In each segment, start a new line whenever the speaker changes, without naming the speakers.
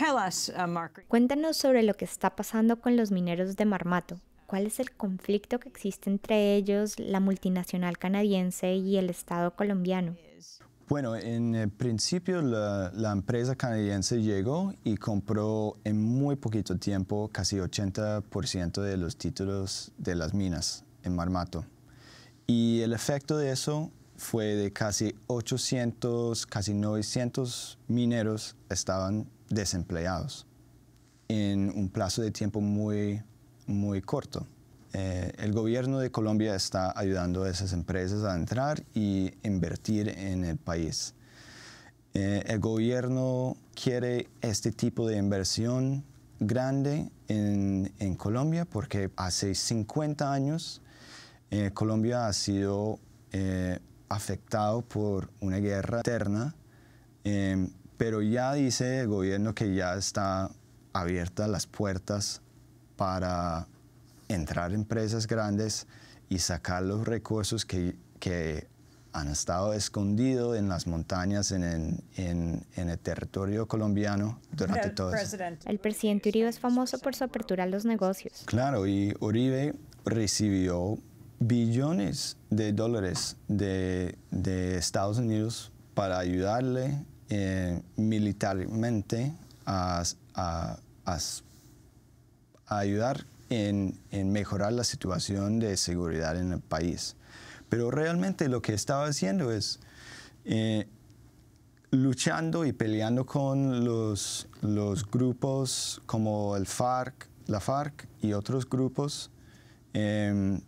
Uh, Cuéntanos sobre lo que está pasando con los mineros de Marmato. ¿Cuál es el conflicto que existe entre ellos, la multinacional canadiense y el Estado colombiano?
Bueno, en eh, principio la, empresa canadiense llegó y compró en muy poquito tiempo casi 80% de los títulos de las minas en Marmato. Y el efecto de eso fue de casi 800, casi 900 mineros estaban desempleados en un plazo de tiempo muy, muy corto. Eh, el gobierno de Colombia está ayudando a esas empresas a entrar y invertir en el país. Eh, el gobierno quiere este tipo de inversión grande en, en Colombia porque hace 50 años eh, Colombia ha sido afectado por una guerra eterna pero ya dice el gobierno que ya está abiertas las puertas para entrar empresas grandes y sacar los recursos que, que han estado escondidos en las montañas en, el territorio colombiano durante el todo
El presidente Uribe es famoso por su apertura a los negocios.
Claro, y Uribe recibió billones de dólares de, de Estados Unidos para ayudarle eh, militarmente a, ayudar en, mejorar la situación de seguridad en el país. Pero realmente lo que estaba haciendo es eh, luchando y peleando con los, grupos como el FARC, la FARC y otros grupos eh,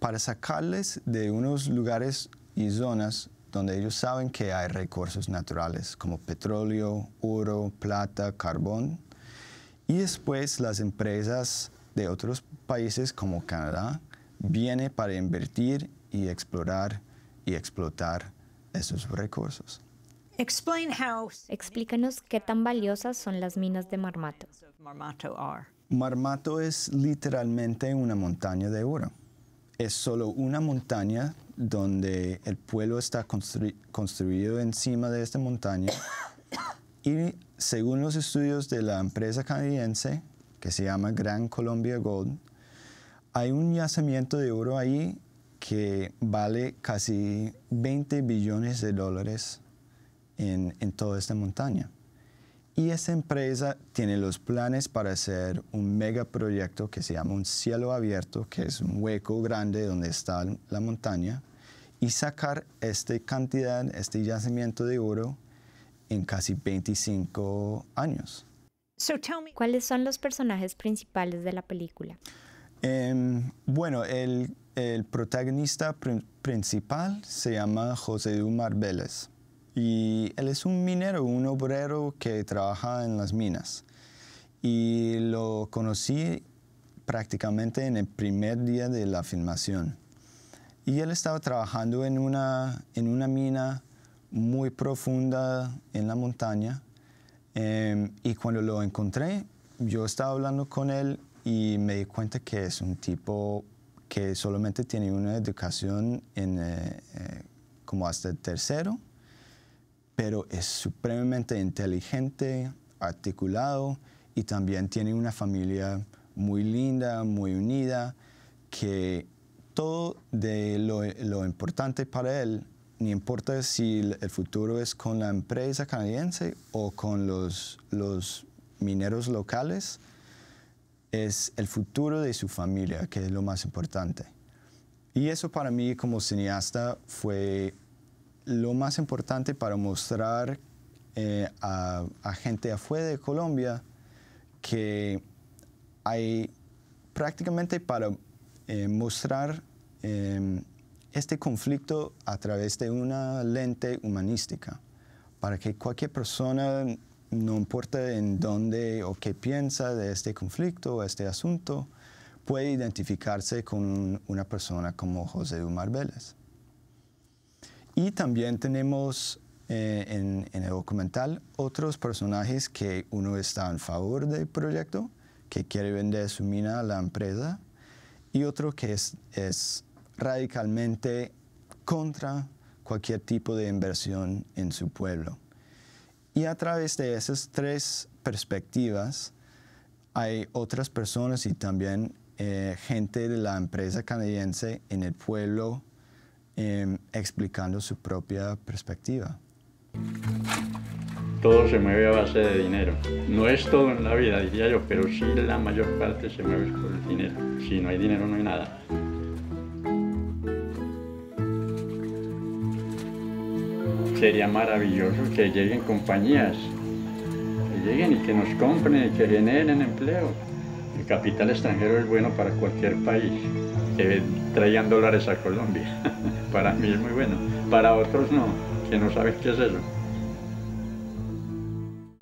para sacarles de unos lugares y zonas donde ellos saben que hay recursos naturales como petróleo, oro, plata, carbón. Y después las empresas de otros países como Canadá vienen para invertir y explorar y explotar esos recursos.
Explícanos qué tan valiosas son las minas de Marmato.
Marmato es literalmente una montaña de oro es solo una montaña donde el pueblo está construido encima de esta montaña y según los estudios de la empresa canadiense que se llama Gran Colombia Gold, hay un yacimiento de oro ahí que vale casi 20 billones de dólares en toda esta montaña. Y esa empresa tiene los planes para hacer un megaproyecto que se llama un cielo abierto, que es un hueco grande donde está la montaña, y sacar esta cantidad, este yacimiento de oro en casi 25 años.
¿Cuáles son los personajes principales de la película?
Em, bueno, el, protagonista principal se llama José Dumar Vélez y él es un minero, un obrero que trabaja en las minas. Y lo conocí prácticamente en el primer día de la filmación. Y él estaba trabajando en una, mina muy profunda en la montaña. Em, y cuando lo encontré, yo estaba hablando con él y me di cuenta que es un tipo que solamente tiene una educación eh, eh, como hasta el tercero pero es supremamente inteligente, articulado y también tiene una familia muy linda, muy unida, que todo de lo, lo importante para él, ni importa si el futuro es con la empresa canadiense o con los, los mineros locales, es el futuro de su familia, que es lo más importante. Y eso para mí como cineasta fue lo más importante para mostrar eh, a, gente afuera de Colombia que hay prácticamente para eh, mostrar em, este conflicto a través de una lente humanística, para que cualquier persona, no importa en dónde o qué piensa de este conflicto o este asunto, puede identificarse con una persona como José Dumar Vélez. Y también tenemos eh, en, el documental otros personajes que uno está en favor del proyecto, que quiere vender su mina a la empresa, y otro que es, radicalmente contra cualquier tipo de inversión en su pueblo. Y a través de esas tres perspectivas hay otras personas y también eh, gente de la empresa canadiense en el pueblo explicando su propia perspectiva. Todo se mueve a base de dinero. No es todo en la vida, diría yo, pero sí la mayor parte se mueve por el dinero. Si no hay dinero, no hay nada. Sería maravilloso que lleguen compañías, que lleguen y que nos compren y que generen empleo capital extranjero es bueno para cualquier país. que traían dólares a Colombia. para mí es muy bueno. Para otros no, que no saben qué es eso.